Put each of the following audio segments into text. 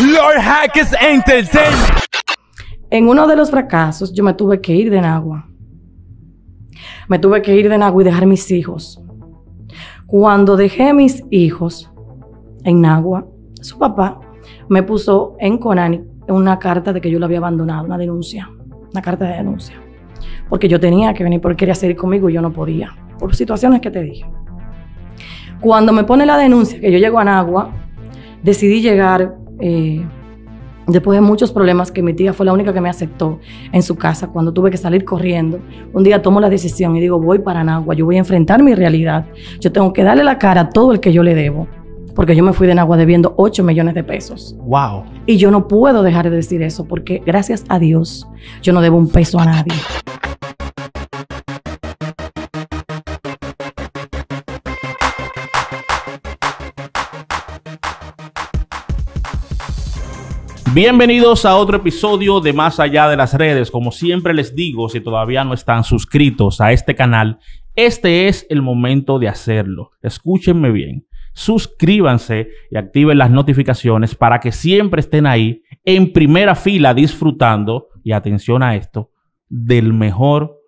Lord En uno de los fracasos, yo me tuve que ir de Nagua. Me tuve que ir de Nagua y dejar mis hijos. Cuando dejé mis hijos en Nagua, su papá me puso en Conani una carta de que yo lo había abandonado, una denuncia, una carta de denuncia. Porque yo tenía que venir, porque quería seguir conmigo y yo no podía, por situaciones que te dije. Cuando me pone la denuncia que yo llego a Nagua, decidí llegar eh, después de muchos problemas que mi tía fue la única que me aceptó en su casa cuando tuve que salir corriendo, un día tomo la decisión y digo, voy para Nagua, yo voy a enfrentar mi realidad, yo tengo que darle la cara a todo el que yo le debo. Porque yo me fui de Nagua debiendo 8 millones de pesos. ¡Wow! Y yo no puedo dejar de decir eso porque, gracias a Dios, yo no debo un peso a nadie. Bienvenidos a otro episodio de Más allá de las redes. Como siempre les digo, si todavía no están suscritos a este canal, este es el momento de hacerlo. Escúchenme bien. Suscríbanse y activen las notificaciones para que siempre estén ahí en primera fila disfrutando, y atención a esto, del mejor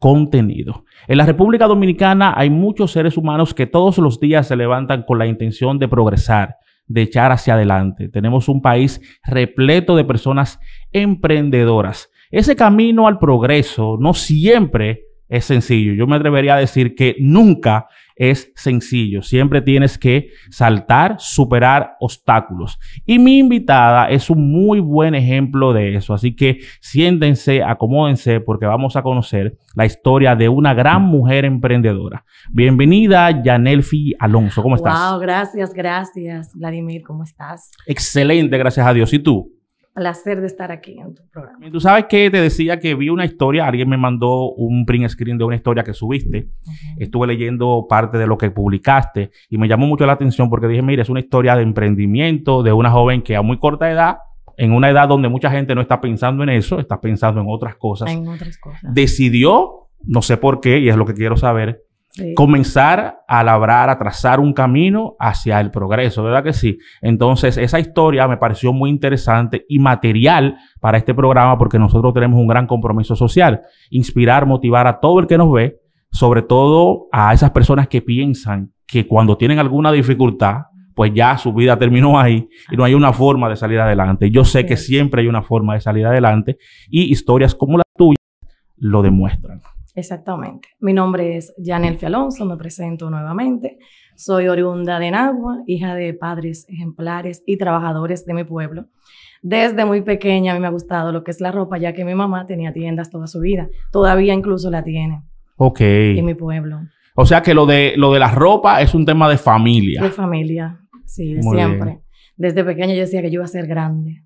contenido. En la República Dominicana hay muchos seres humanos que todos los días se levantan con la intención de progresar, de echar hacia adelante. Tenemos un país repleto de personas emprendedoras. Ese camino al progreso no siempre es sencillo. Yo me atrevería a decir que nunca es sencillo. Siempre tienes que saltar, superar obstáculos. Y mi invitada es un muy buen ejemplo de eso. Así que siéntense, acomódense, porque vamos a conocer la historia de una gran mujer emprendedora. Bienvenida, Yanelfi Alonso. ¿Cómo estás? Wow, gracias, gracias, Vladimir. ¿Cómo estás? Excelente, gracias a Dios. ¿Y tú? placer de estar aquí en tu programa. Tú sabes que te decía que vi una historia, alguien me mandó un print screen de una historia que subiste, estuve leyendo parte de lo que publicaste y me llamó mucho la atención porque dije, mira, es una historia de emprendimiento de una joven que a muy corta edad, en una edad donde mucha gente no está pensando en eso, está pensando en otras cosas. En otras cosas. Decidió, no sé por qué, y es lo que quiero saber, Comenzar a labrar, a trazar un camino hacia el progreso, ¿verdad que sí? Entonces, esa historia me pareció muy interesante y material para este programa porque nosotros tenemos un gran compromiso social, inspirar, motivar a todo el que nos ve, sobre todo a esas personas que piensan que cuando tienen alguna dificultad, pues ya su vida terminó ahí y no hay una forma de salir adelante. Yo sé que siempre hay una forma de salir adelante y historias como la tuya lo demuestran. Exactamente. Mi nombre es Janelfi Alonso, me presento nuevamente. Soy oriunda de Nagua, hija de padres ejemplares y trabajadores de mi pueblo. Desde muy pequeña a mí me ha gustado lo que es la ropa, ya que mi mamá tenía tiendas toda su vida. Todavía incluso la tiene. Ok. En mi pueblo. O sea que lo de, lo de la ropa es un tema de familia. De familia, sí, siempre. Desde pequeña yo decía que yo iba a ser grande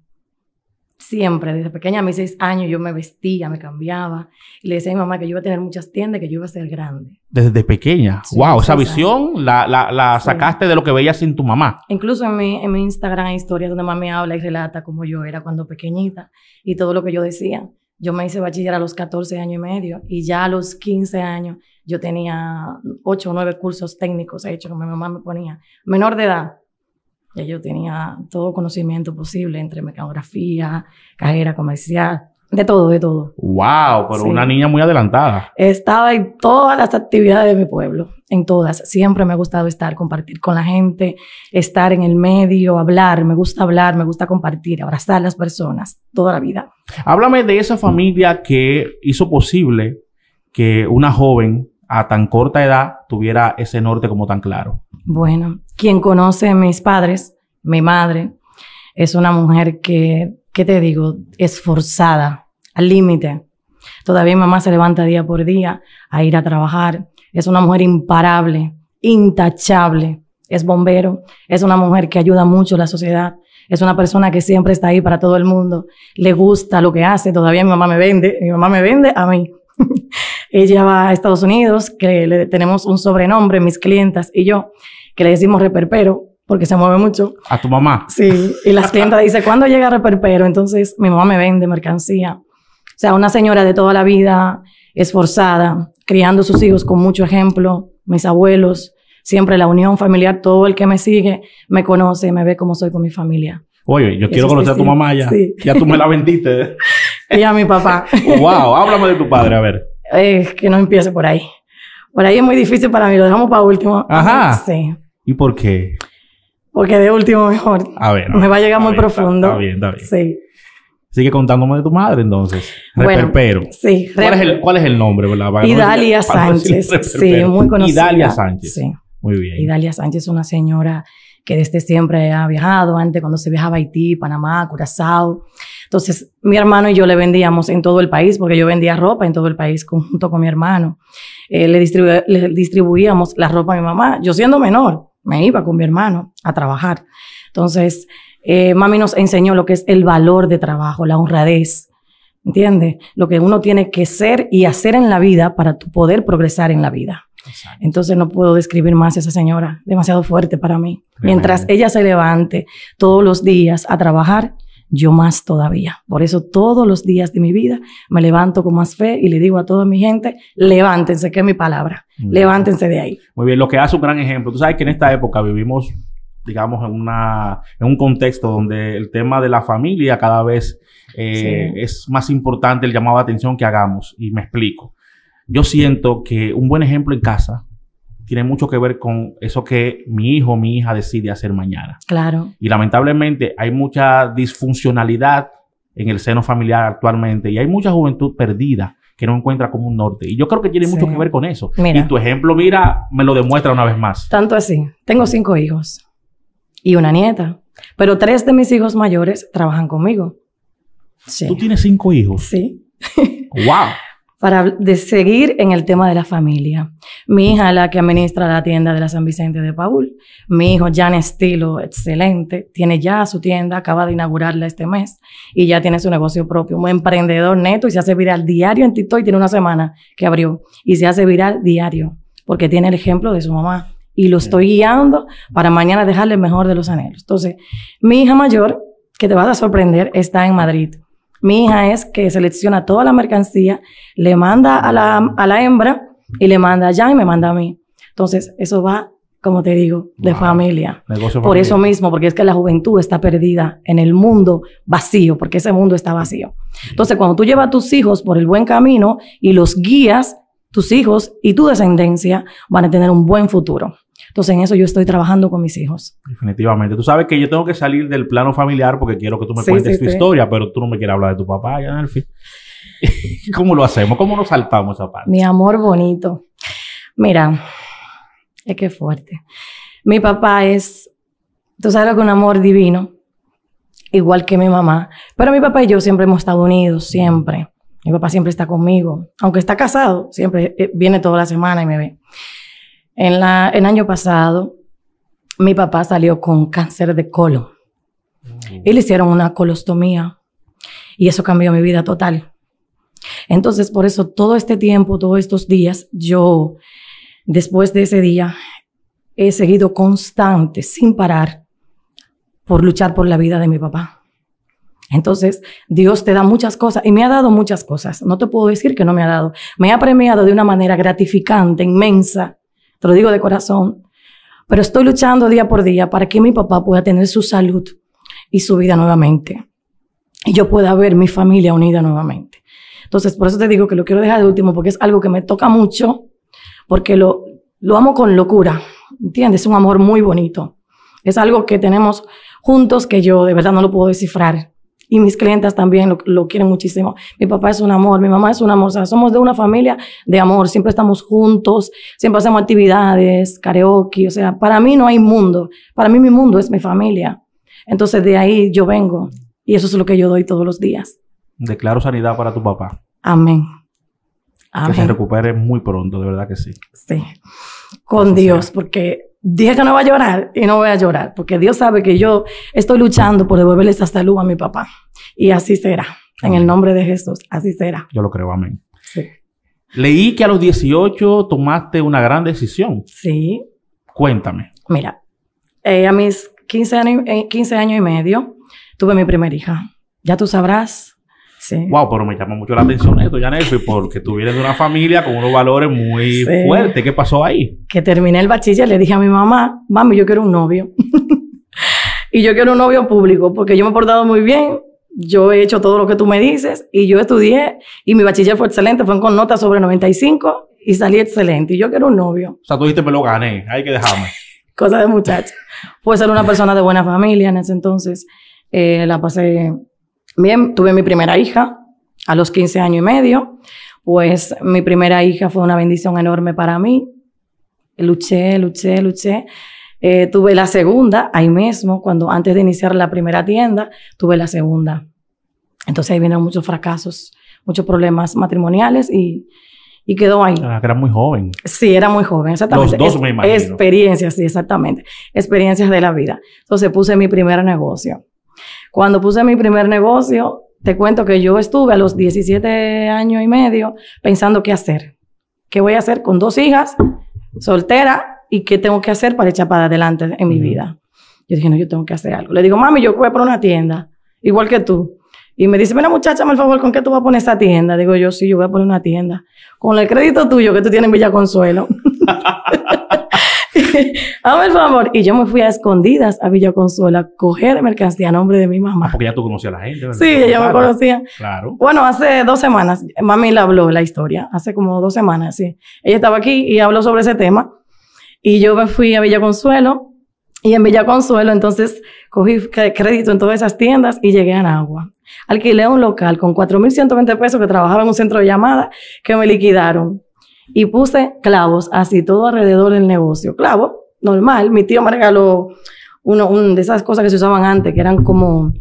siempre, desde pequeña, a mis seis años, yo me vestía, me cambiaba. Y le decía a mi mamá que yo iba a tener muchas tiendas, que yo iba a ser grande. Desde pequeña. wow, esa visión la, sacaste de lo que veías sin tu mamá. Incluso en mi, en mi Instagram hay historias donde me habla y relata cómo yo era cuando pequeñita y todo lo que yo decía. Yo me hice bachiller a los 14 años y medio y ya a los 15 años yo tenía 8 o 9 cursos técnicos hechos que mi mamá me ponía. Menor de edad, yo tenía todo conocimiento posible entre mecanografía, carrera comercial, de todo, de todo. ¡Wow! Pero una niña muy adelantada. Estaba en todas las actividades de mi pueblo, en todas. Siempre me ha gustado estar, compartir con la gente, estar en el medio, hablar. Me gusta hablar, me gusta compartir, abrazar a las personas toda la vida. Háblame de esa familia que hizo posible que una joven a tan corta edad tuviera ese norte como tan claro. Bueno, quien conoce a mis padres, mi madre, es una mujer que, ¿qué te digo? Esforzada, al límite. Todavía mi mamá se levanta día por día a ir a trabajar. Es una mujer imparable, intachable. Es bombero, es una mujer que ayuda mucho a la sociedad. Es una persona que siempre está ahí para todo el mundo. Le gusta lo que hace. Todavía mi mamá me vende. Mi mamá me vende a mí. Ella va a Estados Unidos, que le tenemos un sobrenombre, mis clientas y yo, que le decimos reperpero, porque se mueve mucho. ¿A tu mamá? Sí, y las clientas dice, ¿cuándo llega reperpero? Entonces mi mamá me vende mercancía. O sea, una señora de toda la vida, esforzada, criando sus hijos con mucho ejemplo, mis abuelos, siempre la unión familiar, todo el que me sigue me conoce, me ve como soy con mi familia. Oye, yo quiero conocer a tu mamá ya. Ya tú me la vendiste. y a mi papá. wow, háblame de tu padre, a ver. Es que no empiece por ahí. Por ahí es muy difícil para mí, lo dejamos para último. Ajá. Sí. ¿Y por qué? Porque de último mejor. A ver. me va a llegar muy profundo. Está, bien, está bien. Sí. Sigue contándome de tu madre entonces. Reperpero. Bueno, sí. ¿Cuál, es el, nombre? ¿verdad? Idalia Sánchez. sí, muy conocida. Idalia Sánchez. Sí. Muy bien. Idalia Sánchez es una señora que desde siempre ha viajado, antes cuando se viajaba a Haití, Panamá, Curazao. Entonces, mi hermano y yo le vendíamos en todo el país, porque yo vendía ropa en todo el país junto con mi hermano. Eh, le, distribuíamos la ropa a mi mamá, yo siendo menor me iba con mi hermano a trabajar. Entonces, eh, mami nos enseñó lo que es el valor de trabajo, la honradez, ¿entiendes? Lo que uno tiene que ser y hacer en la vida para poder progresar en la vida. Entonces no puedo describir más a esa señora, demasiado fuerte para mí. Mientras ella se levante todos los días a trabajar, yo más todavía. Por eso todos los días de mi vida me levanto con más fe y le digo a toda mi gente, levántense, que es mi palabra, levántense de ahí. Muy bien, lo que hace un gran ejemplo. Tú sabes que en esta época vivimos, digamos, en, un contexto donde el tema de la familia cada vez eh, es más importante el llamado de atención que hagamos. Y me explico. Yo siento que un buen ejemplo en casa tiene mucho que ver con eso que mi hijo o mi hija decide hacer mañana. Claro. Y lamentablemente hay mucha disfuncionalidad en el seno familiar actualmente y hay mucha juventud perdida que no encuentra como un norte. Y yo creo que tiene mucho que ver con eso. y tu ejemplo, mira, me lo demuestra una vez más. Tanto así. Tengo cinco hijos y una nieta, pero tres de mis hijos mayores trabajan conmigo. Sí. ¿Tú tienes cinco hijos? Sí. ¡Wow! para de seguir en el tema de la familia. Mi hija, la que administra la tienda de la San Vicente de Paul. Mi hijo, Jan Estilo, excelente. Tiene ya su tienda, acaba de inaugurarla este mes y ya tiene su negocio propio. Un emprendedor neto y se hace viral diario en TikTok y tiene una semana que abrió y se hace viral diario porque tiene el ejemplo de su mamá y lo estoy guiando para mañana dejarle el mejor de los anhelos. Entonces, mi hija mayor, que te va a sorprender, está en Madrid mi hija es que selecciona toda la mercancía, le manda a la, a la hembra y le manda allá y me manda a mí. Entonces, eso va, como te digo, de familia. Por eso mismo, porque es que la juventud está perdida en el mundo vacío, porque ese mundo está vacío. Entonces, cuando tú llevas a tus hijos por el buen camino y los guías, tus hijos y tu descendencia van a tener un buen futuro. Entonces en eso yo estoy trabajando con mis hijos. Definitivamente. Tú sabes que yo tengo que salir del plano familiar porque quiero que tú me cuentes tu historia, pero tú no me quieres hablar de tu papá, ya, ¿Cómo lo hacemos? ¿Cómo nos saltamos esa parte? Mi amor bonito. Mira, es que fuerte. Mi papá es, tú sabes lo que un amor divino, igual que mi mamá. Pero mi papá y yo siempre hemos estado unidos, siempre. Mi papá siempre está conmigo. Aunque está casado, siempre eh, viene toda la semana y me ve. En el año pasado, mi papá salió con cáncer de colon. Mm. Y le hicieron una colostomía. Y eso cambió mi vida total. Entonces, por eso todo este tiempo, todos estos días, yo, después de ese día, he seguido constante, sin parar, por luchar por la vida de mi papá. Entonces, Dios te da muchas cosas y me ha dado muchas cosas. No te puedo decir que no me ha dado. Me ha premiado de una manera gratificante, inmensa, te lo digo de corazón. Pero estoy luchando día por día para que mi papá pueda tener su salud y su vida nuevamente. Y yo pueda ver mi familia unida nuevamente. Entonces, por eso te digo que lo quiero dejar de último, porque es algo que me toca mucho, porque lo, amo con locura, ¿entiendes? Es un amor muy bonito. Es algo que tenemos juntos que yo de verdad no lo puedo descifrar y mis clientes también lo, quieren muchísimo. Mi papá es un amor, mi mamá es un amor, o sea, somos de una familia de amor, siempre estamos juntos, siempre hacemos actividades, karaoke, o sea, para mí no hay mundo, para mí mi mundo es mi familia. Entonces de ahí yo vengo y eso es lo que yo doy todos los días. Declaro sanidad para tu papá. Amén. Que se recupere muy pronto, de verdad que sí. Sí, con Dios, porque dije que no voy a llorar y no voy a llorar, porque Dios sabe que yo estoy luchando por devolverle esa salud a mi papá. Y así será, en el nombre de Jesús, así será. Yo lo creo, amén. Sí. Leí que a los 18 tomaste una gran decisión. Sí. Cuéntame. Mira, eh, a mis 15 años, 15 años y medio tuve mi primera hija. Ya tú sabrás Wow, pero me llamó mucho la atención esto, Janelfi, porque tú vienes de una familia con unos valores muy fuertes. ¿Qué pasó ahí? Que terminé el bachiller, le dije a mi mamá, mami, yo quiero un novio. y yo quiero un novio público, porque yo me he portado muy bien, yo he hecho todo lo que tú me dices, y yo estudié, y mi bachiller fue excelente, fue con notas sobre 95, y salí excelente, y yo quiero un novio. O sea, tú dijiste, me lo gané, hay que dejarme. Cosa de muchacho. Puede ser una persona de buena familia en ese entonces. Eh, la pasé Bien, tuve mi primera hija a los 15 años y medio. Pues mi primera hija fue una bendición enorme para mí. Luché, luché, luché. Eh, tuve la segunda ahí mismo, cuando antes de iniciar la primera tienda, tuve la segunda. Entonces ahí vinieron muchos fracasos, muchos problemas matrimoniales y, y quedó ahí. Ah, era muy joven. Sí, era muy joven, exactamente. Los dos me imagino. Experiencias, sí, exactamente. Experiencias de la vida. Entonces puse mi primer negocio. Cuando puse mi primer negocio, te cuento que yo estuve a los 17 años y medio pensando qué hacer. ¿Qué voy a hacer con dos hijas, soltera, y qué tengo que hacer para echar para adelante en mi vida? Yo dije, no, yo tengo que hacer algo. Le digo, mami, yo voy a poner una tienda, igual que tú. Y me dice, mira muchacha, por favor, ¿con qué tú vas a poner esa tienda? Digo yo, sí, yo voy a poner una tienda. Con el crédito tuyo que tú tienes en Villa Consuelo. hazme el favor. Y yo me fui a escondidas a Villa Consuelo a coger mercancía a nombre de mi mamá. Ah, porque ya tú conocías a la gente, ¿verdad? Sí, ella me conocía. Claro. Bueno, hace dos semanas, mami le habló la historia, hace como dos semanas, sí. Ella estaba aquí y habló sobre ese tema. Y yo me fui a Villa Consuelo y en Villa Consuelo entonces cogí crédito en todas esas tiendas y llegué a Nagua. Alquilé un local con 4.120 pesos que trabajaba en un centro de llamada que me liquidaron y puse clavos así todo alrededor del negocio. Clavo, normal. Mi tío me regaló uno de esas cosas que se usaban antes, que eran como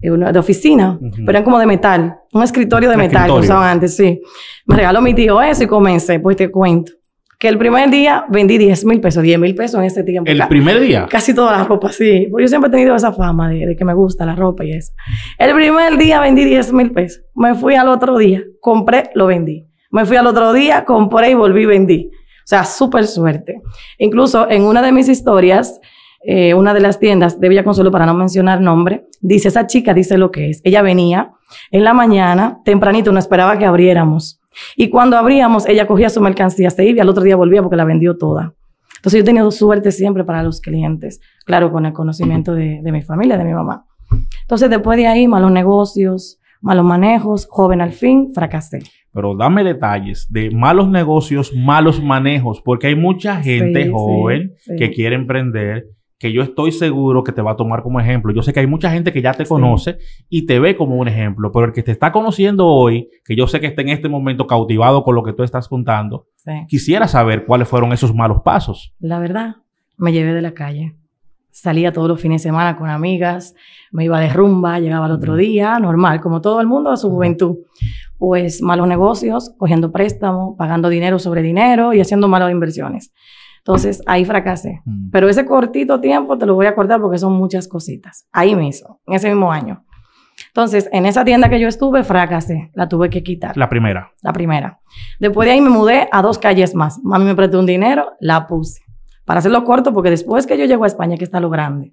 eh, de oficina, pero eran como de metal, un escritorio de metal que usaban antes, sí. Me regaló mi tío eso y comencé, pues te cuento. Que el primer día vendí 10 mil pesos, 10 mil pesos en ese tiempo. ¿El primer día? Casi toda la ropa, sí. Porque yo siempre he tenido esa fama de, de que me gusta la ropa y eso. El primer día vendí 10 mil pesos. Me fui al otro día, compré, lo vendí. Me fui al otro día, compré y volví, y vendí. O sea, súper suerte. Incluso en una de mis historias, eh, una de las tiendas de Villa Consuelo, para no mencionar nombre, dice, esa chica dice lo que es. Ella venía en la mañana, tempranito, no esperaba que abriéramos. Y cuando abríamos, ella cogía su mercancía, se iba y al otro día volvía porque la vendió toda. Entonces yo he tenido suerte siempre para los clientes, claro, con el conocimiento de, de mi familia, de mi mamá. Entonces después de ahí, malos negocios, malos manejos, joven al fin, fracasé pero dame detalles de malos negocios, malos manejos, porque hay mucha gente joven que quiere emprender que yo estoy seguro que te va a tomar como ejemplo. Yo sé que hay mucha gente que ya te conoce y te ve como un ejemplo, pero el que te está conociendo hoy, que yo sé que está en este momento cautivado con lo que tú estás contando, quisiera saber cuáles fueron esos malos pasos. La verdad, me llevé de la calle. Salía todos los fines de semana con amigas, me iba de rumba, llegaba al otro día, normal, como todo el mundo a su juventud pues malos negocios, cogiendo préstamos, pagando dinero sobre dinero y haciendo malas inversiones. Entonces ahí fracasé. Mm. Pero ese cortito tiempo te lo voy a cortar porque son muchas cositas. Ahí hizo en ese mismo año. Entonces, en esa tienda que yo estuve, fracasé. La tuve que quitar. La primera. La primera. Después de ahí me mudé a dos calles más. Mami me prestó un dinero, la puse. Para hacerlo corto, porque después que yo llego a España, que está lo grande,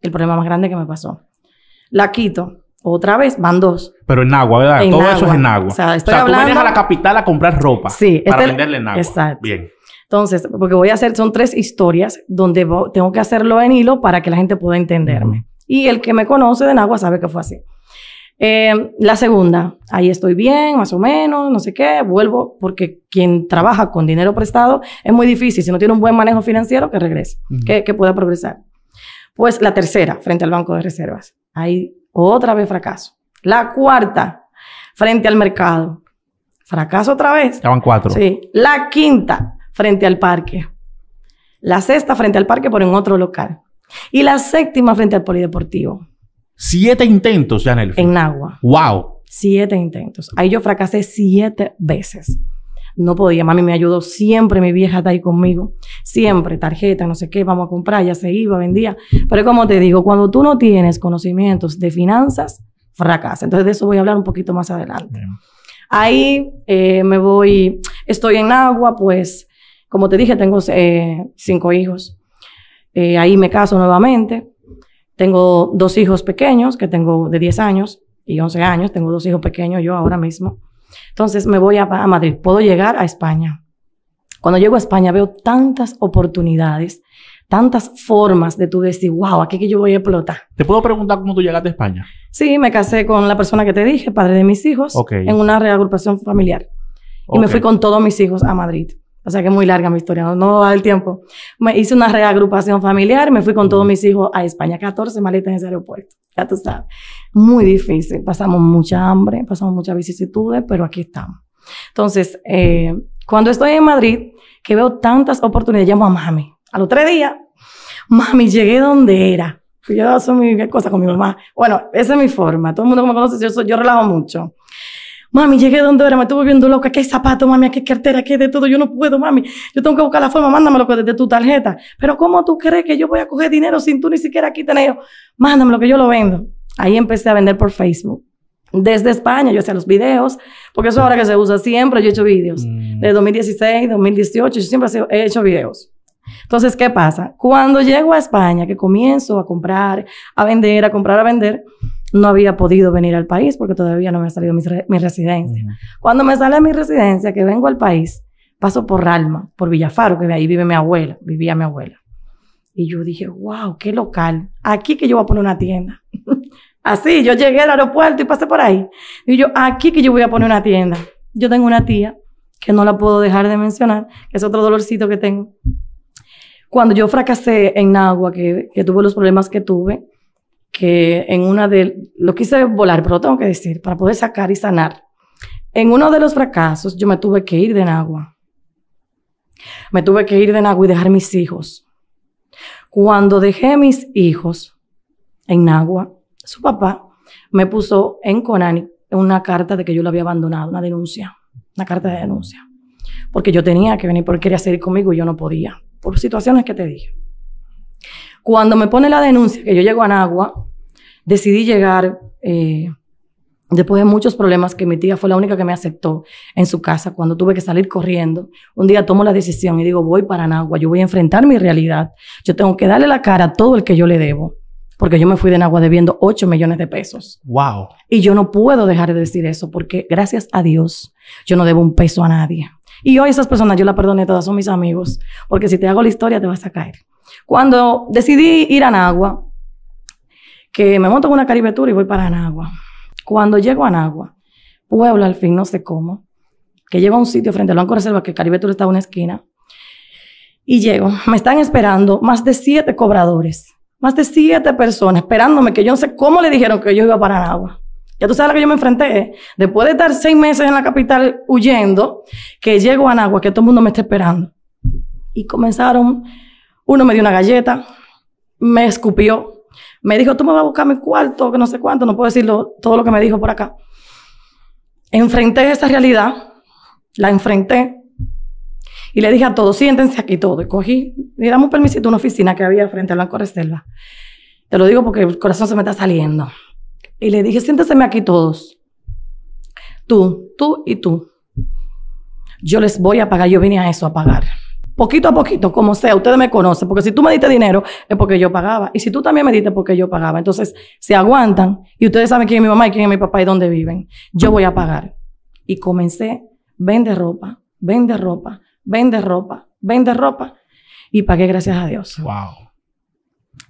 el problema más grande que me pasó. La quito. Otra vez van dos. Pero en agua, ¿verdad? Todo eso es en agua. O sea, estoy tú a la capital a comprar ropa. Sí. Este para venderle en agua. Exacto. Bien. Entonces, porque voy a hacer, son tres historias donde tengo que hacerlo en hilo para que la gente pueda entenderme. Y el que me conoce de agua sabe que fue así. Eh, la segunda, ahí estoy bien, más o menos, no sé qué, vuelvo, porque quien trabaja con dinero prestado es muy difícil, si no tiene un buen manejo financiero, que regrese, que, que pueda progresar. Pues la tercera, frente al banco de reservas. Ahí otra vez fracaso. La cuarta, frente al mercado. Fracaso otra vez. Estaban cuatro. Sí. La quinta, frente al parque. La sexta, frente al parque, pero en otro local. Y la séptima, frente al polideportivo. Siete intentos, ya En agua ¡Wow! Siete intentos. Ahí yo fracasé siete veces. No podía, mami me ayudó siempre, mi vieja está ahí conmigo, siempre, tarjeta, no sé qué, vamos a comprar, ya se iba, vendía. Pero como te digo, cuando tú no tienes conocimientos de finanzas, fracasa. Entonces de eso voy a hablar un poquito más adelante. Ahí eh, me voy, estoy en agua, pues como te dije, tengo eh, cinco hijos. Eh, ahí me caso nuevamente. Tengo dos hijos pequeños, que tengo de 10 años y 11 años. Tengo dos hijos pequeños yo ahora mismo. Entonces me voy a, Madrid, puedo llegar a España. Cuando llego a España veo tantas oportunidades, tantas formas de tú decir, wow, aquí que yo voy a explotar. ¿Te puedo preguntar cómo tú llegaste a España? Sí, me casé con la persona que te dije, padre de mis hijos, en una reagrupación familiar. Y me fui con todos mis hijos a Madrid. O sea que es muy larga mi historia, no, da va el tiempo. Me hice una reagrupación familiar, me fui con todos mis hijos a España, 14 maletas en ese aeropuerto. Ya tú sabes. Muy difícil. Pasamos mucha hambre, pasamos muchas vicisitudes, pero aquí estamos. Entonces, eh, cuando estoy en Madrid, que veo tantas oportunidades, llamo a mami. A los tres días, mami, llegué donde era. Yo hago mi cosa con mi mamá. Bueno, esa es mi forma. Todo el mundo que me conoce, yo, yo relajo mucho. Mami, llegué donde ahora, me estuvo viendo loca. ¿Qué zapato, mami? ¿Qué cartera? ¿Qué de todo? Yo no puedo, mami. Yo tengo que buscar la forma, Mándame lo mándamelo desde tu tarjeta. Pero ¿cómo tú crees que yo voy a coger dinero sin tú ni siquiera aquí Mándame lo que yo lo vendo. Ahí empecé a vender por Facebook. Desde España yo hacía los videos, porque eso ahora que se usa siempre, yo he hecho videos. Mm. Desde 2016, 2018, yo siempre he hecho videos. Entonces, ¿qué pasa? Cuando llego a España, que comienzo a comprar, a vender, a comprar, a vender, no había podido venir al país porque todavía no me ha salido mi, residencia. Cuando me sale mi residencia, que vengo al país, paso por Alma, por Villafaro, que ahí vive mi abuela, vivía mi abuela. Y yo dije, wow, qué local. Aquí que yo voy a poner una tienda. Así, yo llegué al aeropuerto y pasé por ahí. Y yo, aquí que yo voy a poner una tienda. Yo tengo una tía, que no la puedo dejar de mencionar, que es otro dolorcito que tengo. Cuando yo fracasé en Nagua, que tuve los problemas que tuve, que en una de, lo quise volar, pero tengo que decir, para poder sacar y sanar. En uno de los fracasos yo me tuve que ir de Nagua. Me tuve que ir de Nagua y dejar mis hijos. Cuando dejé mis hijos en Nagua, su papá me puso en Conani una carta de que yo lo había abandonado, una denuncia, una carta de denuncia. Porque yo tenía que venir porque quería seguir conmigo y yo no podía, por situaciones que te dije. Cuando me pone la denuncia, que yo llego a Nagua, decidí llegar eh, después de muchos problemas que mi tía fue la única que me aceptó en su casa cuando tuve que salir corriendo. Un día tomo la decisión y digo, voy para Nahua. yo voy a enfrentar mi realidad. Yo tengo que darle la cara a todo el que yo le debo. Porque yo me fui de Nahua debiendo 8 millones de pesos. ¡Wow! Y yo no puedo dejar de decir eso porque, gracias a Dios, yo no debo un peso a nadie. Y hoy esas personas yo las perdoné todas, son mis amigos. Porque si te hago la historia, te vas a caer. Cuando decidí ir a Nahua, que me monto en una caribetura y voy para Anagua. Cuando llego a Anagua, Puebla al fin, no sé cómo, que llego a un sitio frente al Banco Reserva, que caribetura está a una esquina, y llego, me están esperando más de siete cobradores, más de siete personas, esperándome, que yo no sé cómo le dijeron que yo iba para Anagua. Ya tú sabes a lo que yo me enfrenté. ¿eh? Después de estar seis meses en la capital huyendo, que llego a Anagua, que todo el mundo me está esperando. Y comenzaron, uno me dio una galleta, me escupió, me dijo, tú me vas a buscar mi cuarto, que no sé cuánto, no puedo decirlo, todo lo que me dijo por acá. Enfrenté esa realidad, la enfrenté y le dije a todos, siéntense aquí todos. Y cogí, le permiso, de una oficina que había frente al Banco Reserva. Te lo digo porque el corazón se me está saliendo. Y le dije, siéntense aquí todos. Tú, tú y tú. Yo les voy a pagar, yo vine a eso a pagar poquito a poquito, como sea, ustedes me conocen, porque si tú me diste dinero es porque yo pagaba, y si tú también me diste porque yo pagaba, entonces se aguantan y ustedes saben quién es mi mamá y quién es mi papá y dónde viven, yo voy a pagar. Y comencé, vende ropa, vende ropa, vende ropa, vende ropa, y pagué gracias a Dios. Wow.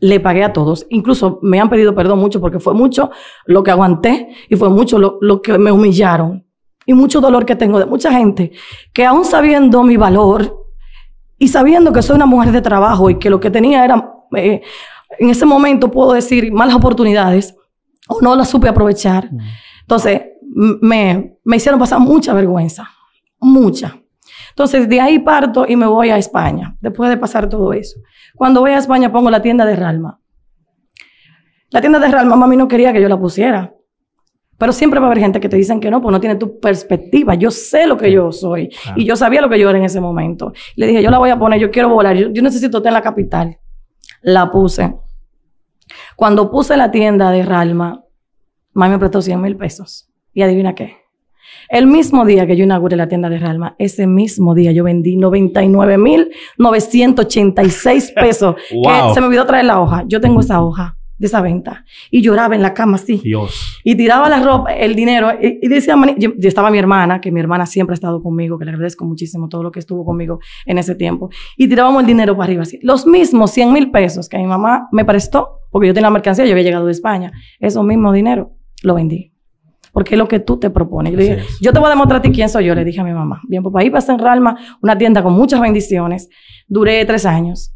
Le pagué a todos, incluso me han pedido perdón mucho porque fue mucho lo que aguanté y fue mucho lo, lo que me humillaron y mucho dolor que tengo de mucha gente que aún sabiendo mi valor, y sabiendo que soy una mujer de trabajo y que lo que tenía era, eh, en ese momento puedo decir, malas oportunidades o no las supe aprovechar. Mm. Entonces, me, me hicieron pasar mucha vergüenza, mucha. Entonces, de ahí parto y me voy a España, después de pasar todo eso. Cuando voy a España pongo la tienda de Ralma. La tienda de Ralma, mami no quería que yo la pusiera. Pero siempre va a haber gente que te dicen que no, pues no tiene tu perspectiva. Yo sé lo que yo soy y yo sabía lo que yo era en ese momento. Le dije, yo la voy a poner, yo quiero volar, yo, necesito estar en la capital. La puse. Cuando puse la tienda de Ralma, mami me prestó 100 mil pesos. Y adivina qué. El mismo día que yo inauguré la tienda de Ralma, ese mismo día yo vendí 99.986 pesos. se me olvidó traer la hoja. Yo tengo esa hoja de esa venta. Y lloraba en la cama así. Dios. Y tiraba la ropa, el dinero. Y, decía, estaba mi hermana, que mi hermana siempre ha estado conmigo, que le agradezco muchísimo todo lo que estuvo conmigo en ese tiempo. Y tirábamos el dinero para arriba así. Los mismos 100 mil pesos que mi mamá me prestó, porque yo tenía la mercancía, yo había llegado de España. Esos mismo dinero lo vendí. Porque es lo que tú te propones. Yo, dije, yo te voy a demostrar quién soy yo, le dije a mi mamá. Bien, pues ahí pasa en Ralma, una tienda con muchas bendiciones. Duré tres años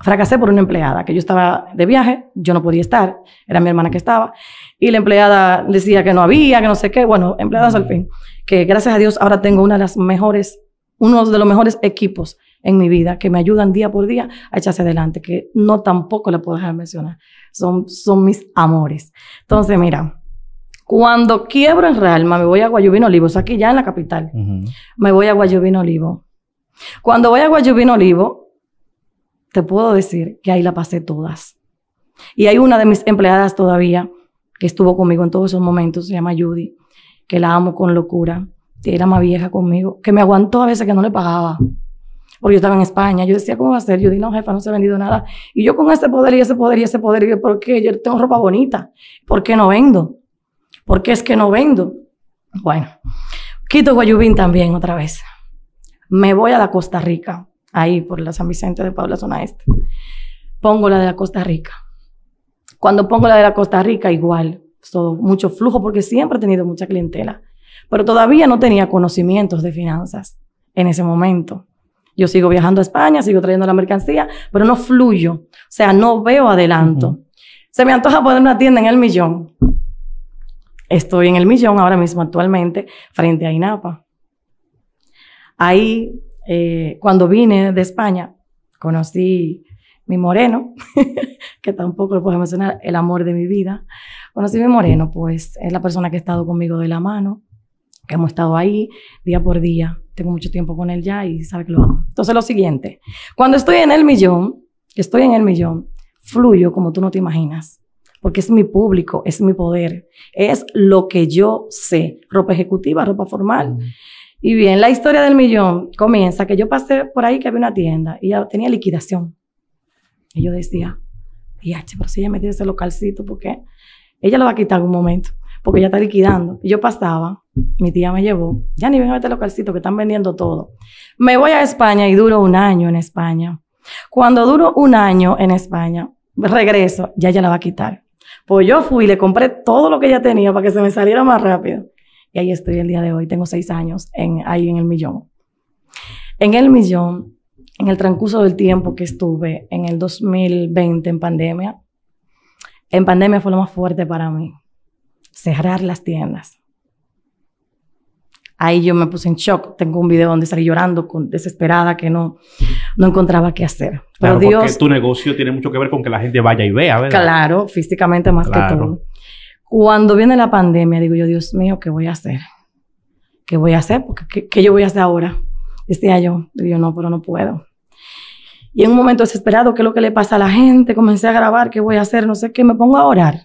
fracasé por una empleada, que yo estaba de viaje, yo no podía estar, era mi hermana que estaba, y la empleada decía que no había, que no sé qué, bueno, empleadas al fin, que gracias a Dios ahora tengo una de las mejores, uno de los mejores equipos en mi vida que me ayudan día por día a echarse adelante, que no tampoco le puedo dejar mencionar, son, son mis amores. Entonces, mira, cuando quiebro en Realma, me voy a Guayubino Olivo, aquí ya en la capital, me voy a Guayubino Olivo. Cuando voy a Guayubino Olivo, te puedo decir que ahí la pasé todas. Y hay una de mis empleadas todavía que estuvo conmigo en todos esos momentos, se llama Judy, que la amo con locura, que era más vieja conmigo, que me aguantó a veces que no le pagaba. Porque yo estaba en España, yo decía, ¿cómo va a ser? Judy, no, jefa, no se ha vendido nada. Y yo con ese poder y ese poder y ese poder, y ¿por qué? Yo tengo ropa bonita, ¿por qué no vendo? ¿Por qué es que no vendo? Bueno, quito Guayubín también otra vez. Me voy a la Costa Rica ahí por la San Vicente de Paula, zona este. Pongo la de la Costa Rica. Cuando pongo la de la Costa Rica, igual, todo mucho flujo porque siempre he tenido mucha clientela, pero todavía no tenía conocimientos de finanzas en ese momento. Yo sigo viajando a España, sigo trayendo la mercancía, pero no fluyo, o sea, no veo adelanto. Se me antoja poner una tienda en el millón. Estoy en el millón ahora mismo actualmente, frente a INAPA. Ahí eh, cuando vine de España, conocí mi moreno, que tampoco lo puedo mencionar, el amor de mi vida. Conocí mi moreno, pues es la persona que ha estado conmigo de la mano, que hemos estado ahí día por día. Tengo mucho tiempo con él ya y sabe que lo amo. Entonces, lo siguiente, cuando estoy en el millón, estoy en el millón, fluyo como tú no te imaginas, porque es mi público, es mi poder, es lo que yo sé, ropa ejecutiva, ropa formal. Y bien, la historia del millón comienza que yo pasé por ahí que había una tienda y ya tenía liquidación. Y yo decía, y pero si ella me tiene ese localcito, porque ella lo va a quitar algún momento, porque ella está liquidando. Y yo pasaba, mi tía me llevó, ya ni ven a este localcito que están vendiendo todo. Me voy a España y duro un año en España. Cuando duro un año en España, regreso, ya ella la va a quitar. Pues yo fui y le compré todo lo que ella tenía para que se me saliera más rápido. Y ahí estoy el día de hoy, tengo seis años en, ahí en el millón. En el millón, en el transcurso del tiempo que estuve en el 2020 en pandemia, en pandemia fue lo más fuerte para mí, cerrar las tiendas. Ahí yo me puse en shock. Tengo un video donde salí llorando, con, desesperada, que no, no encontraba qué hacer. Pero claro, Dios, porque tu negocio tiene mucho que ver con que la gente vaya y vea, ¿verdad? Claro, físicamente más que todo. Cuando viene la pandemia, digo yo, Dios mío, ¿qué voy a hacer? ¿Qué voy a hacer? Porque, ¿qué, yo voy a hacer ahora? Decía este yo, digo yo, no, pero no puedo. Y en un momento desesperado, ¿qué es lo que le pasa a la gente? Comencé a grabar, ¿qué voy a hacer? No sé qué, me pongo a orar.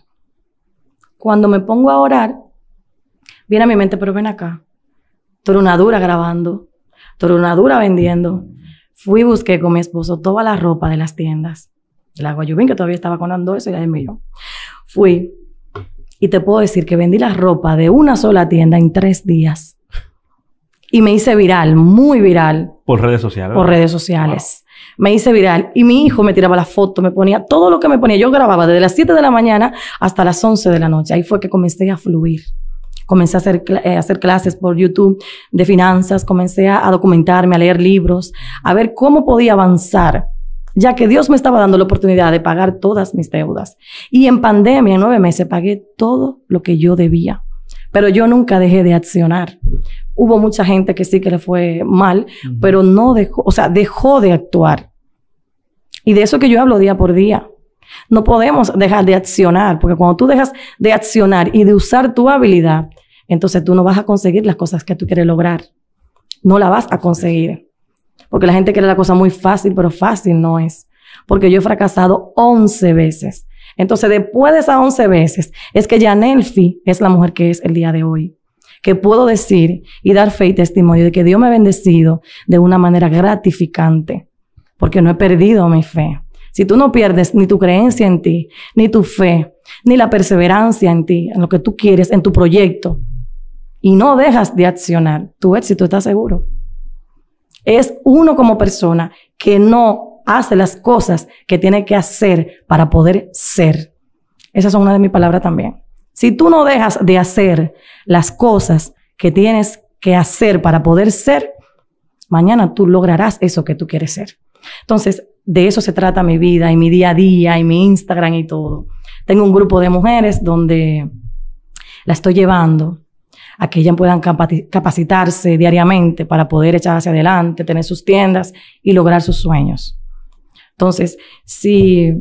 Cuando me pongo a orar, viene a mi mente, pero ven acá. Tornadura grabando, tornadura vendiendo. Fui y busqué con mi esposo toda la ropa de las tiendas. De la Guayubín, que todavía estaba conando eso y es de Fui, y te puedo decir que vendí la ropa de una sola tienda en tres días. Y me hice viral, muy viral. Por redes sociales. Por redes sociales. Me hice viral. Y mi hijo me tiraba la foto, me ponía todo lo que me ponía. Yo grababa desde las 7 de la mañana hasta las 11 de la noche. Ahí fue que comencé a fluir comencé eh, a hacer, clases por YouTube de finanzas, comencé a, a, documentarme, a leer libros, a ver cómo podía avanzar ya que Dios me estaba dando la oportunidad de pagar todas mis deudas. Y en pandemia, en nueve meses, pagué todo lo que yo debía, pero yo nunca dejé de accionar. Hubo mucha gente que sí que le fue mal, pero no dejó, o sea, dejó de actuar. Y de eso que yo hablo día por día. No podemos dejar de accionar, porque cuando tú dejas de accionar y de usar tu habilidad, entonces tú no vas a conseguir las cosas que tú quieres lograr. No la vas a conseguir. Porque la gente cree la cosa muy fácil, pero fácil no es. Porque yo he fracasado 11 veces. Entonces, después de esas 11 veces, es que Janelfi es la mujer que es el día de hoy. Que puedo decir y dar fe y testimonio de que Dios me ha bendecido de una manera gratificante. Porque no he perdido mi fe. Si tú no pierdes ni tu creencia en ti, ni tu fe, ni la perseverancia en ti, en lo que tú quieres, en tu proyecto, y no dejas de accionar, tu éxito está seguro. Es uno como persona que no hace las cosas que tiene que hacer para poder ser. Esas son una de mis palabras también. Si tú no dejas de hacer las cosas que tienes que hacer para poder ser, mañana tú lograrás eso que tú quieres ser. Entonces, de eso se trata mi vida y mi día a día y mi Instagram y todo. Tengo un grupo de mujeres donde la estoy llevando a que ellas puedan capacitarse diariamente para poder echar hacia adelante, tener sus tiendas y lograr sus sueños. Entonces, si,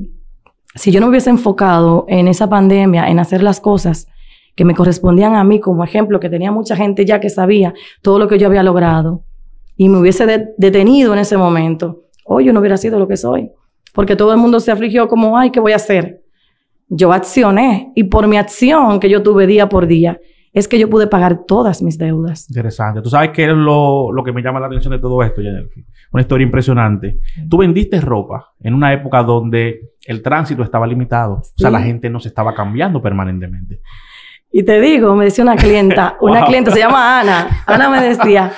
si yo no hubiese enfocado en esa pandemia, en hacer las cosas que me correspondían a mí como ejemplo, que tenía mucha gente ya que sabía todo lo que yo había logrado y me hubiese detenido en ese momento, hoy yo no hubiera sido lo que soy, porque todo el mundo se afligió como, ay, ¿qué voy a hacer? Yo accioné y por mi acción que yo tuve día por día, es que yo pude pagar todas mis deudas. Interesante. ¿Tú sabes qué es lo, que me llama la atención de todo esto, Jennifer. Una historia impresionante. Tú vendiste ropa en una época donde el tránsito estaba limitado. O sea, la gente no se estaba cambiando permanentemente. Y te digo, me decía una clienta, una clienta se llama Ana. Ana me decía,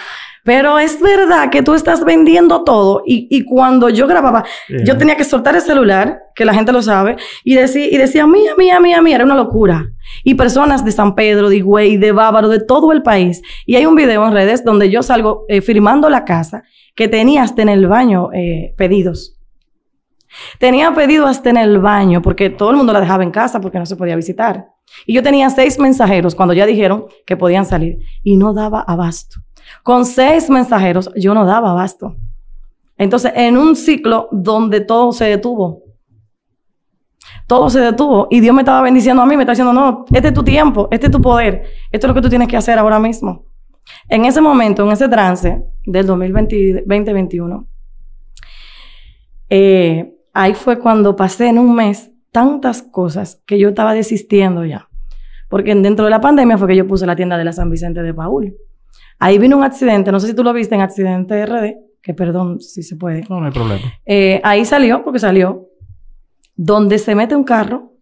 pero es verdad que tú estás vendiendo todo. Y, y cuando yo grababa, yo tenía que soltar el celular, que la gente lo sabe, y, decía, y decía, mía, mía, mía, mía, era una locura. Y personas de San Pedro, de Higüey, de Bávaro, de todo el país. Y hay un video en redes donde yo salgo eh, firmando la casa que tenía hasta en el baño eh, pedidos. Tenía pedidos hasta en el baño, porque todo el mundo la dejaba en casa porque no se podía visitar. Y yo tenía seis mensajeros cuando ya dijeron que podían salir y no daba abasto. Con seis mensajeros yo no daba abasto. Entonces, en un ciclo donde todo se detuvo, todo se detuvo y Dios me estaba bendiciendo a mí, me estaba diciendo, no, este es tu tiempo, este es tu poder, esto es lo que tú tienes que hacer ahora mismo. En ese momento, en ese trance del 2020, 2021, eh, ahí fue cuando pasé en un mes tantas cosas que yo estaba desistiendo ya. Porque dentro de la pandemia fue que yo puse la tienda de la San Vicente de Paúl Ahí vino un accidente, no sé si tú lo viste en accidente RD, que perdón si se puede. No, no hay problema. Eh, ahí salió, porque salió, donde se mete un carro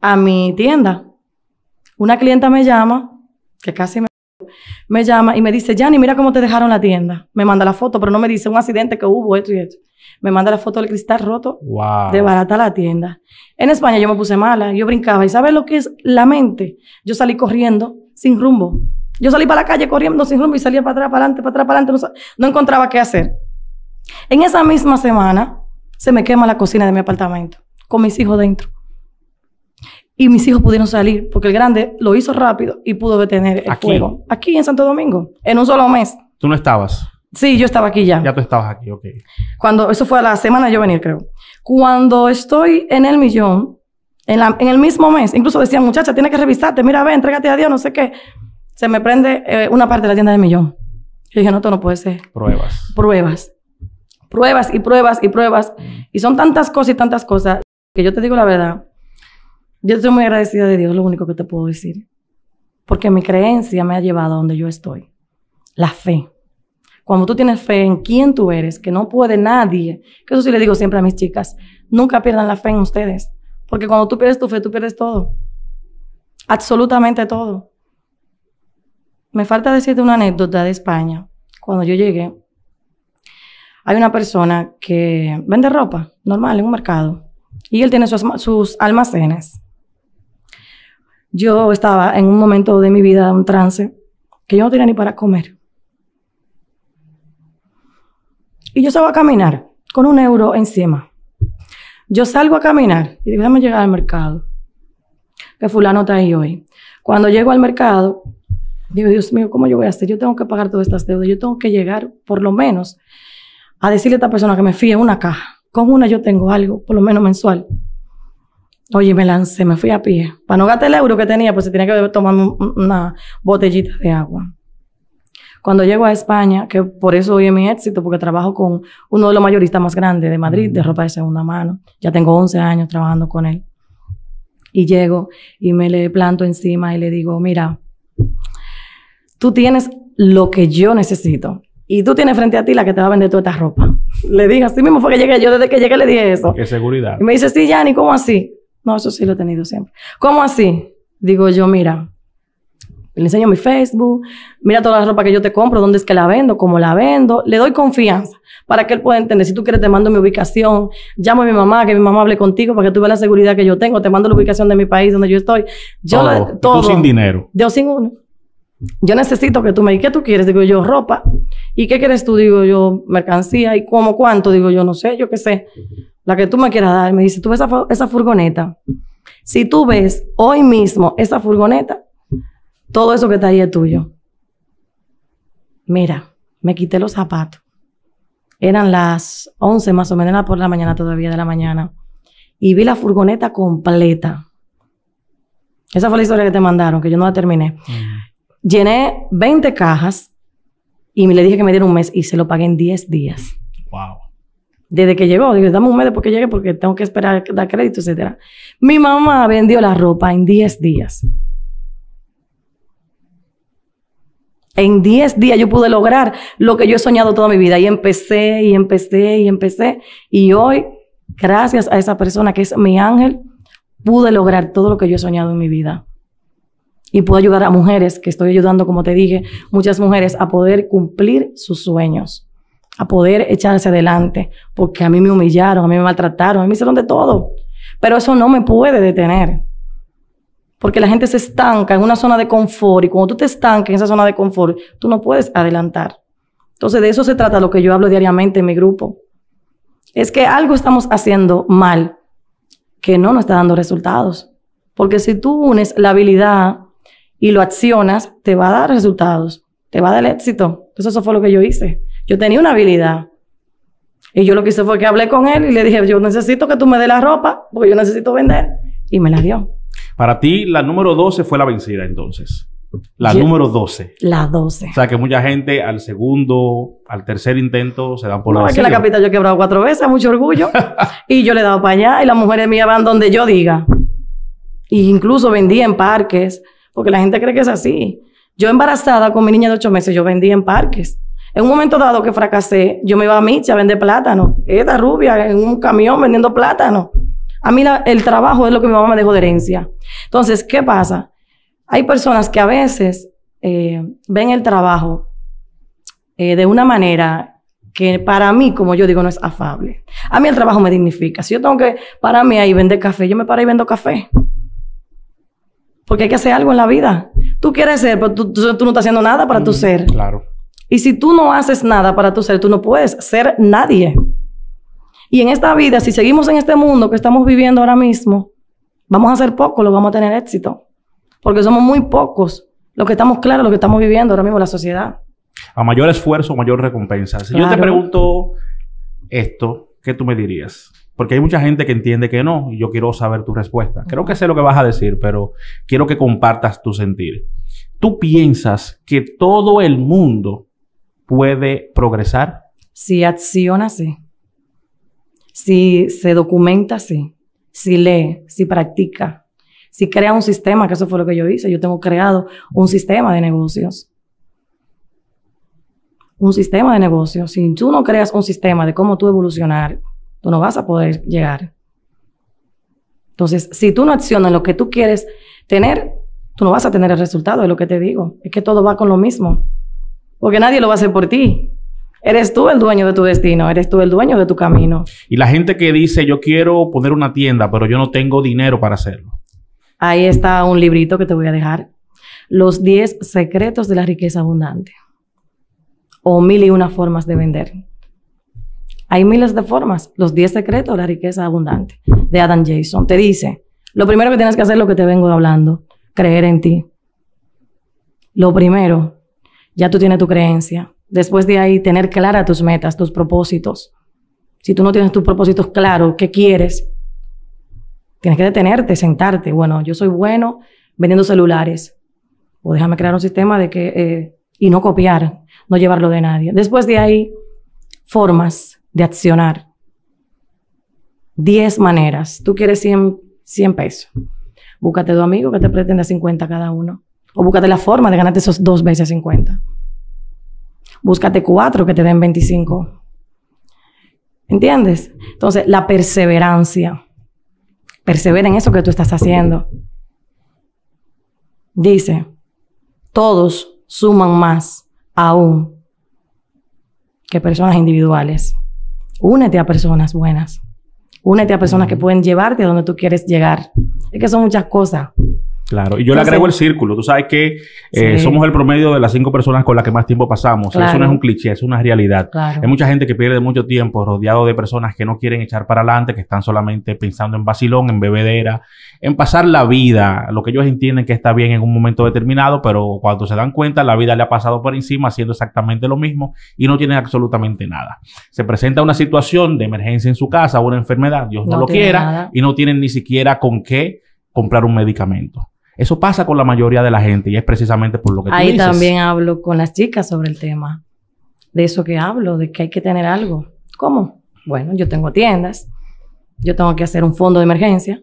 a mi tienda. Una clienta me llama, que casi me, me llama y me dice, Yanni, mira cómo te dejaron la tienda. Me manda la foto, pero no me dice un accidente que hubo, esto y esto. Me manda la foto del cristal roto, de barata la tienda. En España yo me puse mala, yo brincaba. ¿Y sabes lo que es la mente? Yo salí corriendo sin rumbo. Yo salí para la calle corriendo sin rumbo y salía para atrás, para adelante, para atrás, para adelante. No, encontraba qué hacer. En esa misma semana se me quema la cocina de mi apartamento con mis hijos dentro. Y mis hijos pudieron salir porque el grande lo hizo rápido y pudo detener el aquí. fuego. Aquí en Santo Domingo, en un solo mes. ¿Tú no estabas? Sí, yo estaba aquí ya. Ya tú estabas aquí, ok. Cuando, eso fue a la semana de yo venir, creo. Cuando estoy en el millón, en, en el mismo mes, incluso decía muchacha, tienes que revisarte, mira, ve, entrégate a Dios, no sé qué. Se me prende eh, una parte de la tienda de millón. Yo dije, no, esto no puede ser. Pruebas. Pruebas. Pruebas y pruebas y pruebas. Mm. Y son tantas cosas y tantas cosas que yo te digo la verdad. Yo estoy muy agradecida de Dios, lo único que te puedo decir. Porque mi creencia me ha llevado a donde yo estoy. La fe. Cuando tú tienes fe en quién tú eres, que no puede nadie, que eso sí le digo siempre a mis chicas, nunca pierdan la fe en ustedes. Porque cuando tú pierdes tu fe, tú pierdes todo. Absolutamente todo. Me falta decirte una anécdota de España. Cuando yo llegué, hay una persona que vende ropa normal en un mercado y él tiene sus, almacenes. Yo estaba en un momento de mi vida, un trance, que yo no tenía ni para comer. Y yo salgo a caminar con un euro encima. Yo salgo a caminar y déjame llegar al mercado, que fulano está ahí hoy. Cuando llego al mercado, Digo, Dios mío, ¿cómo yo voy a hacer? Yo tengo que pagar todas estas deudas. Yo tengo que llegar, por lo menos, a decirle a esta persona que me fíe una caja. Con una yo tengo algo, por lo menos mensual. Oye, me lancé, me fui a pie. Para no gastar el euro que tenía, pues se tenía que tomar una botellita de agua. Cuando llego a España, que por eso hoy es mi éxito, porque trabajo con uno de los mayoristas más grandes de Madrid, de ropa de segunda mano. Ya tengo 11 años trabajando con él. Y llego y me le planto encima y le digo, mira, tú tienes lo que yo necesito. Y tú tienes frente a ti la que te va a vender toda esta ropa. Le dije, así mismo fue que llegué. Yo desde que llegué le dije eso. Qué seguridad. Y me dice, sí, Yanni, ¿cómo así? No, eso sí lo he tenido siempre. ¿Cómo así? Digo yo, mira, le enseño mi Facebook, mira toda la ropa que yo te compro, dónde es que la vendo, cómo la vendo, le doy confianza para que él pueda entender. Si tú quieres, te mando mi ubicación, llamo a mi mamá, que mi mamá hable contigo para que tú veas la seguridad que yo tengo, te mando la ubicación de mi país donde yo estoy. Yo todo, sin dinero. Yo sin uno yo necesito que tú me digas, ¿qué tú quieres? Digo yo, ropa. ¿Y qué quieres tú? Digo yo, mercancía. ¿Y cómo cuánto? Digo yo, no sé, yo qué sé. La que tú me quieras dar. Me dice, ¿tú ves esa, furgoneta? Si tú ves hoy mismo esa furgoneta, todo eso que está ahí es tuyo. Mira, me quité los zapatos. Eran las 11 más o menos, por la mañana todavía de la mañana. Y vi la furgoneta completa. Esa fue la historia que te mandaron, que yo no la terminé. Mm. Llené 20 cajas y me le dije que me diera un mes y se lo pagué en 10 días. Wow. Desde que llegó, digo, dame un mes después que llegue porque tengo que esperar dar crédito, etcétera. Mi mamá vendió la ropa en 10 días. En 10 días yo pude lograr lo que yo he soñado toda mi vida y empecé y empecé y empecé. Y hoy, gracias a esa persona que es mi ángel, pude lograr todo lo que yo he soñado en mi vida y puedo ayudar a mujeres, que estoy ayudando, como te dije, muchas mujeres a poder cumplir sus sueños, a poder echarse adelante, porque a mí me humillaron, a mí me maltrataron, a mí me hicieron de todo. Pero eso no me puede detener, porque la gente se estanca en una zona de confort y cuando tú te estancas en esa zona de confort, tú no puedes adelantar. Entonces de eso se trata lo que yo hablo diariamente en mi grupo. Es que algo estamos haciendo mal que no nos está dando resultados. Porque si tú unes la habilidad y lo accionas, te va a dar resultados, te va a dar éxito. Entonces eso fue lo que yo hice. Yo tenía una habilidad. Y yo lo que hice fue que hablé con él y le dije, yo necesito que tú me dé la ropa porque yo necesito vender. Y me la dio. Para ti, la número 12 fue la vencida entonces. La número 12. La 12. O sea que mucha gente al segundo, al tercer intento se dan por no, la es que la capital yo he quebrado cuatro veces, mucho orgullo. y yo le he dado para allá y las mujeres mías van donde yo diga. E incluso vendía en parques porque la gente cree que es así. Yo embarazada con mi niña de ocho meses, yo vendía en parques. En un momento dado que fracasé, yo me iba a Micha a vender plátano. Esta rubia en un camión vendiendo plátano. A mí el trabajo es lo que mi mamá me dejó de herencia. Entonces, ¿qué pasa? Hay personas que a veces eh, ven el trabajo eh, de una manera que para mí, como yo digo, no es afable. A mí el trabajo me dignifica. Si yo tengo que, para mí ahí vender café, yo me paro y vendo café. Porque hay que hacer algo en la vida. Tú quieres ser, pero tú, no estás haciendo nada para tu mm, ser. Claro. Y si tú no haces nada para tu ser, tú no puedes ser nadie. Y en esta vida, si seguimos en este mundo que estamos viviendo ahora mismo, vamos a ser pocos lo vamos a tener éxito. Porque somos muy pocos los que estamos claros, los que estamos viviendo ahora mismo en la sociedad. A mayor esfuerzo, mayor recompensa. Si yo te pregunto esto, ¿qué tú me dirías? Porque hay mucha gente que entiende que no, y yo quiero saber tu respuesta. Creo que sé lo que vas a decir, pero quiero que compartas tu sentir. ¿Tú piensas que todo el mundo puede progresar? Si acciona, sí. Si se documenta, sí. Si lee, si practica, si crea un sistema, que eso fue lo que yo hice. Yo tengo creado un sistema de negocios un sistema de negocios. Si tú no creas un sistema de cómo tú evolucionar, tú no vas a poder llegar. Entonces, si tú no accionas lo que tú quieres tener, tú no vas a tener el resultado, de lo que te digo. Es que todo va con lo mismo. Porque nadie lo va a hacer por ti. Eres tú el dueño de tu destino, eres tú el dueño de tu camino. Y la gente que dice, yo quiero poner una tienda, pero yo no tengo dinero para hacerlo. Ahí está un librito que te voy a dejar. Los 10 secretos de la riqueza abundante. O mil y una formas de vender. Hay miles de formas. Los 10 secretos de la riqueza abundante de Adam Jason. Te dice, lo primero que tienes que hacer es lo que te vengo hablando, creer en ti. Lo primero, ya tú tienes tu creencia. Después de ahí, tener claras tus metas, tus propósitos. Si tú no tienes tus propósitos claros, ¿qué quieres? Tienes que detenerte, sentarte. Bueno, yo soy bueno vendiendo celulares. O déjame crear un sistema de que... Eh, y no copiar, no llevarlo de nadie. Después de ahí, formas de accionar. 10 maneras. Tú quieres 100, pesos. Búscate dos amigos que te pretenda 50 cada uno. O búscate la forma de ganarte esos dos veces 50. Búscate cuatro que te den 25. ¿Entiendes? Entonces, la perseverancia. Persevera en eso que tú estás haciendo. Dice, todos suman más aún que personas individuales únete a personas buenas, únete a personas que mm. pueden llevarte a donde tú quieres llegar. Es que son muchas cosas. Claro, y yo le agrego el círculo. Tú sabes que eh, somos el promedio de las cinco personas con las que más tiempo pasamos. Eso no es un cliché, es una realidad. Hay mucha gente que pierde mucho tiempo rodeado de personas que no quieren echar para adelante, que están solamente pensando en vacilón, en bebedera, en pasar la vida, lo que ellos entienden que está bien en un momento determinado, pero cuando se dan cuenta, la vida le ha pasado por encima haciendo exactamente lo mismo y no tienen absolutamente nada. Se presenta una situación de emergencia en su casa, una enfermedad, Dios no, lo quiera, y no tienen ni siquiera con qué comprar un medicamento. Eso pasa con la mayoría de la gente y es precisamente por lo que tú Ahí también hablo con las chicas sobre el tema. De eso que hablo, de que hay que tener algo. ¿Cómo? Bueno, yo tengo tiendas, yo tengo que hacer un fondo de emergencia,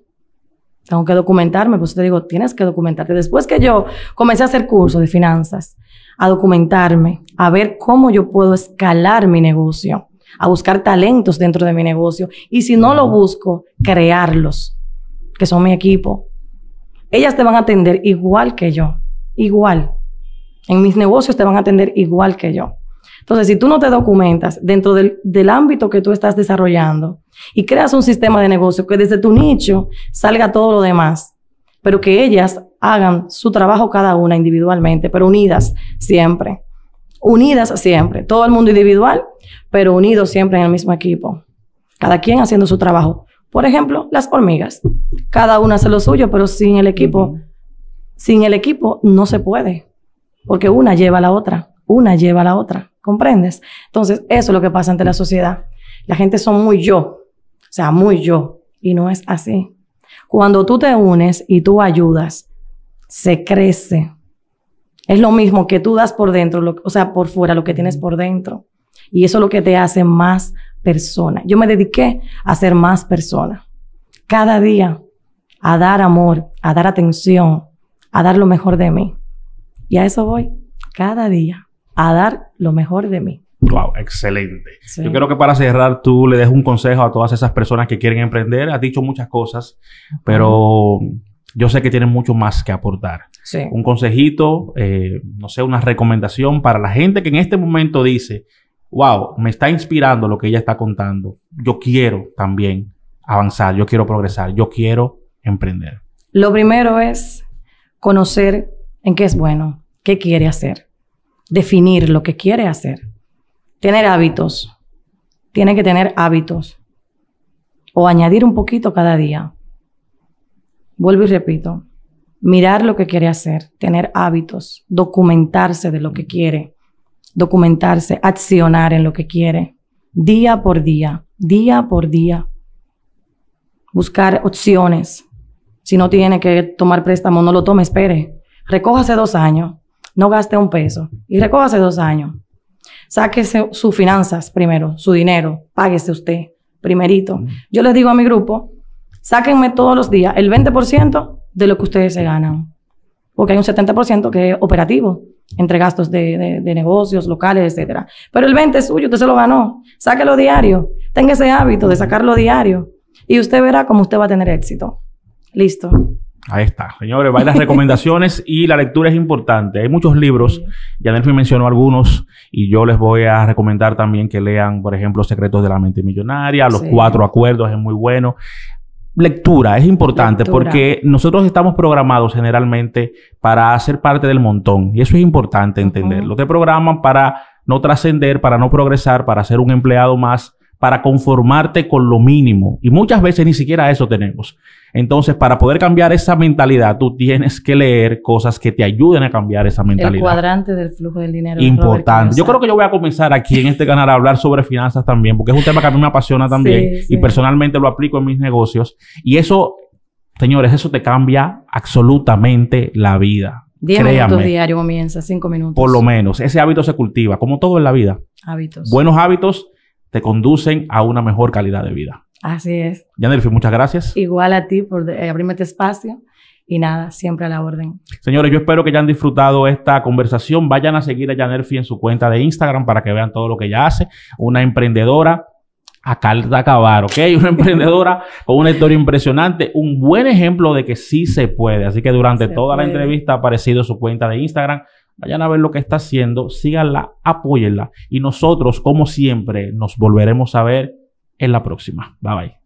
tengo que documentarme, pues te digo, tienes que documentarte. Después que yo comencé a hacer cursos de finanzas, a documentarme, a ver cómo yo puedo escalar mi negocio, a buscar talentos dentro de mi negocio y si no lo busco, crearlos, que son mi equipo, ellas te van a atender igual que yo, igual. En mis negocios te van a atender igual que yo. Entonces, si tú no te documentas dentro del, ámbito que tú estás desarrollando y creas un sistema de negocio que desde tu nicho salga todo lo demás, pero que ellas hagan su trabajo cada una individualmente, pero unidas siempre. Unidas siempre. Todo el mundo individual, pero unidos siempre en el mismo equipo. Cada quien haciendo su trabajo. Por ejemplo, las hormigas cada una hace lo suyo, pero sin el equipo, sin el equipo no se puede, porque una lleva a la otra, una lleva a la otra, ¿comprendes? Entonces, eso es lo que pasa ante la sociedad. La gente son muy yo, o sea, muy yo, y no es así. Cuando tú te unes y tú ayudas, se crece. Es lo mismo que tú das por dentro, o sea, por fuera, lo que tienes por dentro. Y eso es lo que te hace más persona. Yo me dediqué a ser más persona. Cada día a dar amor, a dar atención, a dar lo mejor de mí. Y a eso voy cada día, a dar lo mejor de mí. Wow, excelente. Yo creo que para cerrar tú le des un consejo a todas esas personas que quieren emprender. Has dicho muchas cosas, pero yo sé que tienen mucho más que aportar. Un consejito, eh, no sé, una recomendación para la gente que en este momento dice, wow, me está inspirando lo que ella está contando. Yo quiero también avanzar, yo quiero progresar, yo quiero emprender? Lo primero es conocer en qué es bueno, qué quiere hacer, definir lo que quiere hacer, tener hábitos, tiene que tener hábitos o añadir un poquito cada día. Vuelvo y repito, mirar lo que quiere hacer, tener hábitos, documentarse de lo que quiere, documentarse, accionar en lo que quiere, día por día, día por día, buscar opciones, si no tiene que tomar préstamo, no lo tome, espere. Recójase dos años, no gaste un peso y recójase dos años. Sáquese sus finanzas primero, su dinero, páguese usted primerito. Yo les digo a mi grupo, sáquenme todos los días el 20% de lo que ustedes se ganan, porque hay un 70% que es operativo, entre gastos de, negocios locales, etcétera. Pero el 20 es suyo, usted se lo ganó. Sáquelo diario. Tenga ese hábito de sacarlo diario. Y usted verá cómo usted va a tener éxito. Listo. Ahí está, señores, Las recomendaciones y la lectura es importante. Hay muchos libros, ya Delphi mencionó algunos y yo les voy a recomendar también que lean, por ejemplo, Secretos de la Mente Millonaria, Los Cuatro Acuerdos, es muy bueno. Lectura es importante porque nosotros estamos programados generalmente para ser parte del montón y eso es importante entenderlo. lo Te programan para no trascender, para no progresar, para ser un empleado más para conformarte con lo mínimo. Y muchas veces ni siquiera eso tenemos. Entonces, para poder cambiar esa mentalidad, tú tienes que leer cosas que te ayuden a cambiar esa mentalidad. El cuadrante del flujo del dinero. Importante. Yo creo que yo voy a comenzar aquí en este canal a hablar sobre finanzas también, porque es un tema que a mí me apasiona también y personalmente lo aplico en mis negocios. Y eso, señores, eso te cambia absolutamente la vida. 10 minutos diario comienza, cinco minutos. Por lo menos. Ese hábito se cultiva, como todo en la vida. Hábitos. Buenos hábitos te conducen a una mejor calidad de vida. Así es. Yanerfi, muchas gracias. Igual a ti por abrirme este espacio. Y nada, siempre a la orden. Señores, yo espero que hayan disfrutado esta conversación. Vayan a seguir a Yanelfi en su cuenta de Instagram para que vean todo lo que ella hace. Una emprendedora a calda acabar, ¿ok? Una emprendedora con una historia impresionante, un buen ejemplo de que sí se puede. Así que durante toda la entrevista ha aparecido su cuenta de Instagram Vayan a ver lo que está haciendo, síganla, apóyenla y nosotros, como siempre, nos volveremos a ver en la próxima. Bye bye.